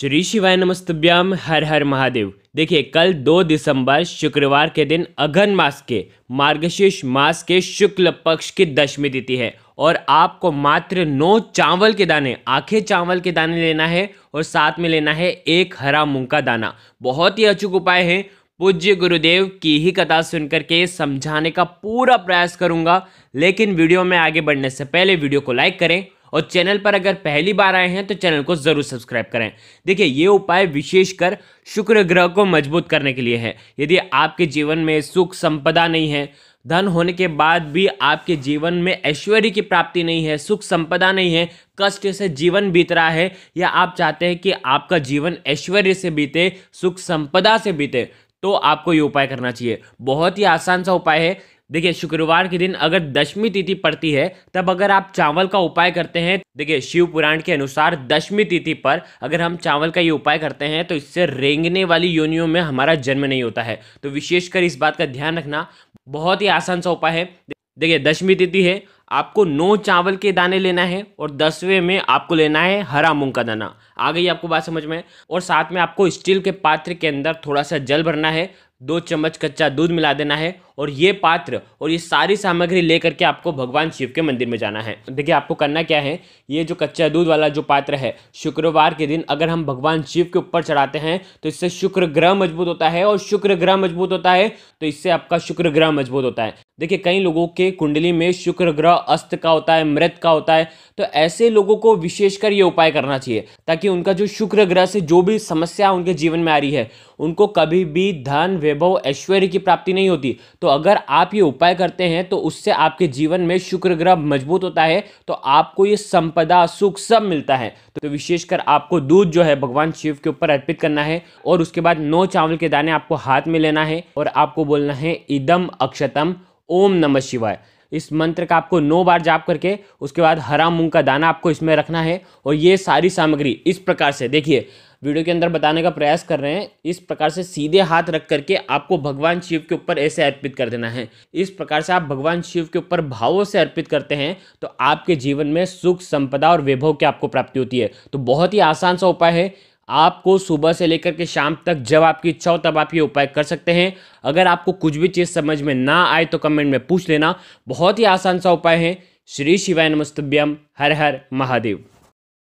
श्री शिवाय नमस्तभ्याम हर हर महादेव देखिए कल 2 दिसंबर शुक्रवार के दिन अगन मास के मार्गशीर्ष मास के शुक्ल पक्ष की दशमी तिथि है और आपको मात्र नौ चावल के दाने आखे चावल के दाने लेना है और साथ में लेना है एक हरा मूंग का दाना बहुत ही अचूक उपाय है पूज्य गुरुदेव की ही कथा सुनकर के समझाने का पूरा प्रयास करूंगा लेकिन वीडियो में आगे बढ़ने से पहले वीडियो को लाइक करें और चैनल पर अगर पहली बार आए हैं तो चैनल को ज़रूर सब्सक्राइब करें देखिए ये उपाय विशेषकर शुक्र ग्रह को मजबूत करने के लिए है यदि आपके जीवन में सुख संपदा नहीं है धन होने के बाद भी आपके जीवन में ऐश्वर्य की प्राप्ति नहीं है सुख संपदा नहीं है कष्ट से जीवन बीत रहा है या आप चाहते हैं कि आपका जीवन ऐश्वर्य से बीते सुख संपदा से बीते तो आपको ये उपाय करना चाहिए बहुत ही आसान सा उपाय है देखिए शुक्रवार के दिन अगर दशमी तिथि पड़ती है तब अगर आप चावल का उपाय करते हैं देखिए शिव पुराण के अनुसार दशमी तिथि पर अगर हम चावल का ये उपाय करते हैं तो इससे रेंगने वाली योनियों में हमारा जन्म नहीं होता है तो विशेषकर इस बात का ध्यान रखना बहुत ही आसान सा उपाय है देखिए दशमी तिथि है आपको नौ चावल के दाने लेना है और दसवें में आपको लेना है हरा मूंग का दाना आ गई आपको बात समझ में और साथ में आपको स्टील के पात्र के अंदर थोड़ा सा जल भरना है दो चम्मच कच्चा दूध मिला देना है और ये पात्र और ये सारी सामग्री लेकर के आपको भगवान शिव के मंदिर में जाना है देखिए आपको करना क्या है ये जो कच्चा दूध वाला जो पात्र है शुक्रवार के दिन अगर हम भगवान शिव के ऊपर चढ़ाते हैं तो इससे शुक्र ग्रह मजबूत होता है और शुक्र ग्रह मजबूत होता है तो इससे आपका शुक्र ग्रह मजबूत होता है देखिए कई लोगों के कुंडली में शुक्र ग्रह अस्त का होता है मृत का होता है तो ऐसे लोगों को विशेषकर ये उपाय करना चाहिए ताकि उनका जो शुक्र ग्रह से जो भी समस्या उनके जीवन में आ रही है उनको कभी भी धन वैभव ऐश्वर्य की प्राप्ति नहीं होती तो अगर आप ये उपाय करते हैं तो उससे आपके जीवन में शुक्र ग्रह मजबूत होता है तो आपको ये संपदा सुख सब मिलता है तो विशेषकर आपको दूध जो है भगवान शिव के ऊपर अर्पित करना है और उसके बाद नौ चावल के दाने आपको हाथ में लेना है और आपको बोलना है इदम अक्षतम ओम नमः शिवाय इस मंत्र का आपको नौ बार जाप करके उसके बाद हरा मूंग का दाना आपको इसमें रखना है और ये सारी सामग्री इस प्रकार से देखिए वीडियो के अंदर बताने का प्रयास कर रहे हैं इस प्रकार से सीधे हाथ रख करके आपको भगवान शिव के ऊपर ऐसे अर्पित कर देना है इस प्रकार से आप भगवान शिव के ऊपर भावों से अर्पित करते हैं तो आपके जीवन में सुख संपदा और वैभव की आपको प्राप्ति होती है तो बहुत ही आसान सा उपाय है आपको सुबह से लेकर के शाम तक जब आपकी इच्छा हो तब आप ये उपाय कर सकते हैं अगर आपको कुछ भी चीज़ समझ में ना आए तो कमेंट में पूछ लेना बहुत ही आसान सा उपाय है श्री शिवाय नमस्तभ्यम हर हर महादेव